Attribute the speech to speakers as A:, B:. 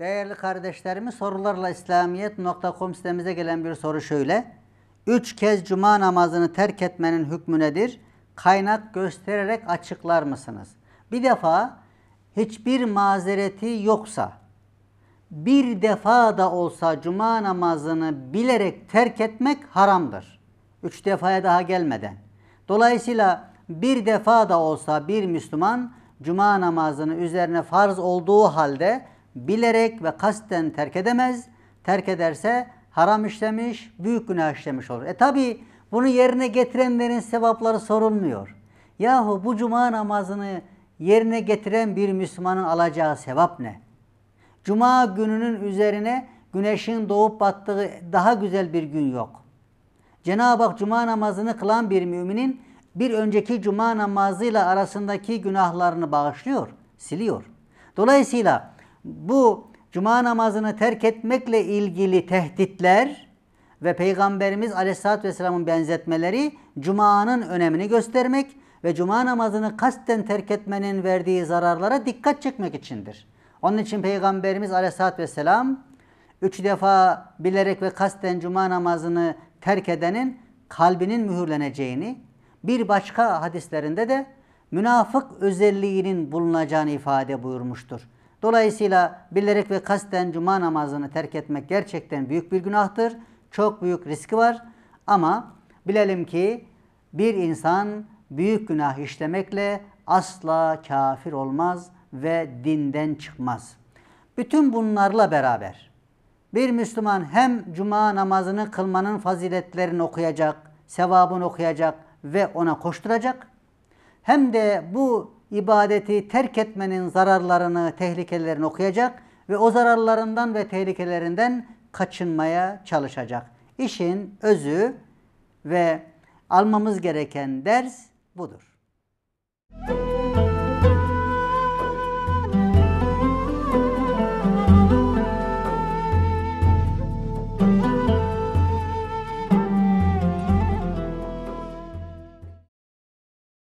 A: Değerli kardeşlerimiz sorularla İslamiyet.com sitemize gelen bir soru şöyle. Üç kez cuma namazını terk etmenin hükmü nedir? Kaynak göstererek açıklar mısınız? Bir defa hiçbir mazereti yoksa, bir defa da olsa cuma namazını bilerek terk etmek haramdır. Üç defaya daha gelmeden. Dolayısıyla bir defa da olsa bir Müslüman cuma namazını üzerine farz olduğu halde bilerek ve kasten terk edemez. Terk ederse haram işlemiş, büyük günah işlemiş olur. E tabi bunu yerine getirenlerin sevapları sorulmuyor. Yahu bu cuma namazını yerine getiren bir Müslümanın alacağı sevap ne? Cuma gününün üzerine güneşin doğup battığı daha güzel bir gün yok. Cenab-ı Hak cuma namazını kılan bir müminin bir önceki cuma namazıyla arasındaki günahlarını bağışlıyor, siliyor. Dolayısıyla bu cuma namazını terk etmekle ilgili tehditler ve Peygamberimiz Aleyhisselatü Vesselam'ın benzetmeleri Cuma'nın önemini göstermek ve Cuma namazını kasten terk etmenin verdiği zararlara dikkat çekmek içindir. Onun için Peygamberimiz Aleyhisselatü Vesselam üç defa bilerek ve kasten Cuma namazını terk edenin kalbinin mühürleneceğini, bir başka hadislerinde de münafık özelliğinin bulunacağını ifade buyurmuştur. Dolayısıyla bilerek ve kasten cuma namazını terk etmek gerçekten büyük bir günahtır. Çok büyük riski var ama bilelim ki bir insan büyük günah işlemekle asla kafir olmaz ve dinden çıkmaz. Bütün bunlarla beraber bir Müslüman hem cuma namazını kılmanın faziletlerini okuyacak, sevabını okuyacak ve ona koşturacak hem de bu ibadeti terk etmenin zararlarını, tehlikelerini okuyacak ve o zararlarından ve tehlikelerinden kaçınmaya çalışacak. İşin özü ve almamız gereken ders budur. Müzik